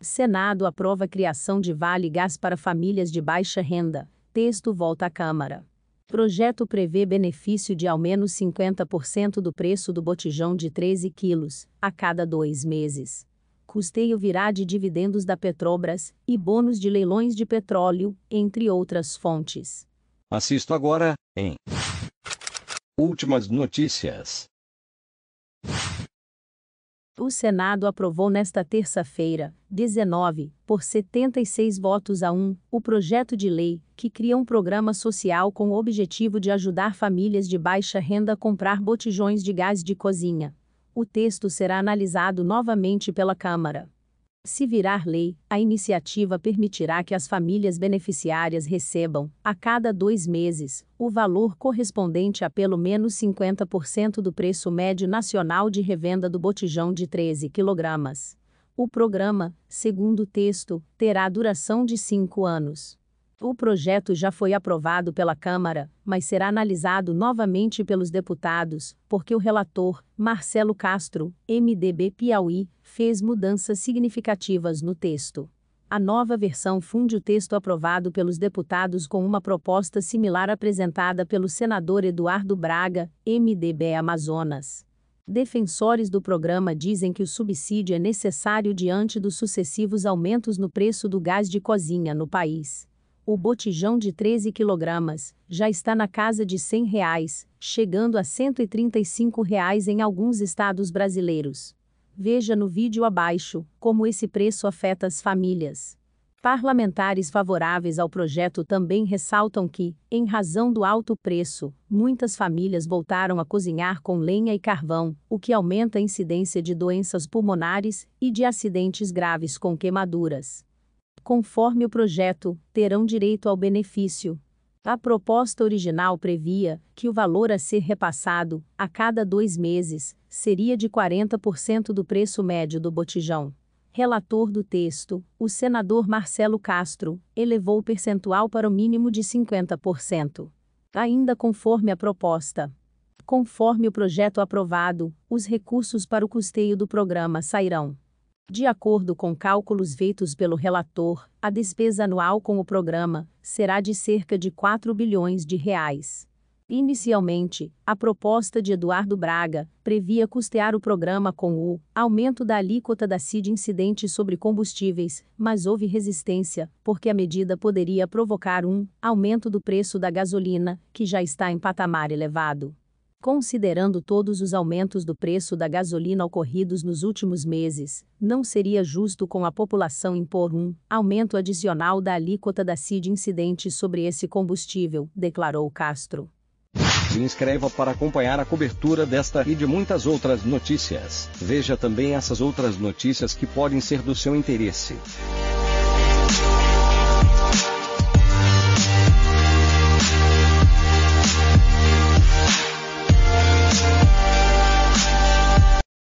Senado aprova a criação de Vale Gás para famílias de baixa renda. Texto volta à Câmara. Projeto prevê benefício de ao menos 50% do preço do botijão de 13 quilos, a cada dois meses. Custeio virá de dividendos da Petrobras e bônus de leilões de petróleo, entre outras fontes. Assisto agora, em Últimas notícias. O Senado aprovou nesta terça-feira, 19, por 76 votos a 1, o projeto de lei que cria um programa social com o objetivo de ajudar famílias de baixa renda a comprar botijões de gás de cozinha. O texto será analisado novamente pela Câmara. Se virar lei, a iniciativa permitirá que as famílias beneficiárias recebam, a cada dois meses, o valor correspondente a pelo menos 50% do preço médio nacional de revenda do botijão de 13 kg. O programa, segundo o texto, terá duração de cinco anos. O projeto já foi aprovado pela Câmara, mas será analisado novamente pelos deputados, porque o relator, Marcelo Castro, MDB Piauí, fez mudanças significativas no texto. A nova versão funde o texto aprovado pelos deputados com uma proposta similar apresentada pelo senador Eduardo Braga, MDB Amazonas. Defensores do programa dizem que o subsídio é necessário diante dos sucessivos aumentos no preço do gás de cozinha no país o botijão de 13 quilogramas já está na casa de R$ 100, reais, chegando a R$ 135 reais em alguns estados brasileiros. Veja no vídeo abaixo como esse preço afeta as famílias. Parlamentares favoráveis ao projeto também ressaltam que, em razão do alto preço, muitas famílias voltaram a cozinhar com lenha e carvão, o que aumenta a incidência de doenças pulmonares e de acidentes graves com queimaduras conforme o projeto, terão direito ao benefício. A proposta original previa que o valor a ser repassado, a cada dois meses, seria de 40% do preço médio do botijão. Relator do texto, o senador Marcelo Castro, elevou o percentual para o mínimo de 50%. Ainda conforme a proposta. Conforme o projeto aprovado, os recursos para o custeio do programa sairão. De acordo com cálculos feitos pelo relator, a despesa anual com o programa será de cerca de 4 bilhões de reais. Inicialmente, a proposta de Eduardo Braga previa custear o programa com o aumento da alíquota da CID incidente sobre combustíveis, mas houve resistência, porque a medida poderia provocar um aumento do preço da gasolina, que já está em patamar elevado. Considerando todos os aumentos do preço da gasolina ocorridos nos últimos meses, não seria justo com a população impor um aumento adicional da alíquota da CID incidente sobre esse combustível, declarou Castro. Se inscreva para acompanhar a cobertura desta e de muitas outras notícias. Veja também essas outras notícias que podem ser do seu interesse.